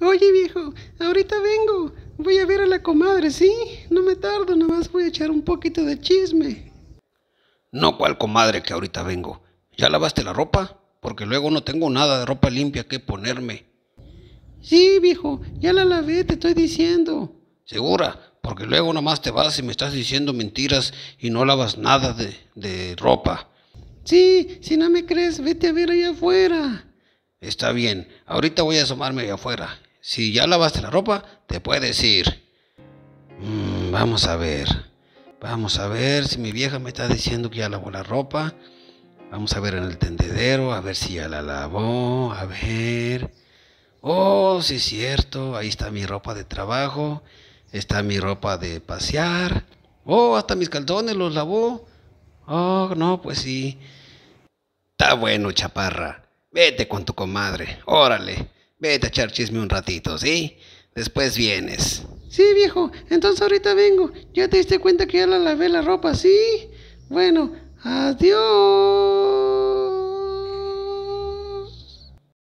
Oye viejo, ahorita vengo. Voy a ver a la comadre, ¿sí? No me tardo, nomás voy a echar un poquito de chisme. No, cual comadre, que ahorita vengo. ¿Ya lavaste la ropa? Porque luego no tengo nada de ropa limpia que ponerme. Sí, viejo, ya la lavé, te estoy diciendo. Segura, porque luego nomás te vas y me estás diciendo mentiras y no lavas nada de, de ropa. Sí, si no me crees, vete a ver allá afuera. Está bien, ahorita voy a asomarme allá afuera si ya lavaste la ropa, te puedes ir. Mm, vamos a ver. Vamos a ver si mi vieja me está diciendo que ya lavó la ropa. Vamos a ver en el tendedero, a ver si ya la lavó. A ver. Oh, sí es cierto. Ahí está mi ropa de trabajo. Está mi ropa de pasear. Oh, hasta mis calzones los lavó. Oh, no, pues sí. Está bueno, chaparra. Vete con tu comadre. Órale. Vete a echar chisme un ratito, ¿sí? Después vienes. Sí, viejo, entonces ahorita vengo. ¿Ya te diste cuenta que ya la lavé la ropa, sí? Bueno, adiós.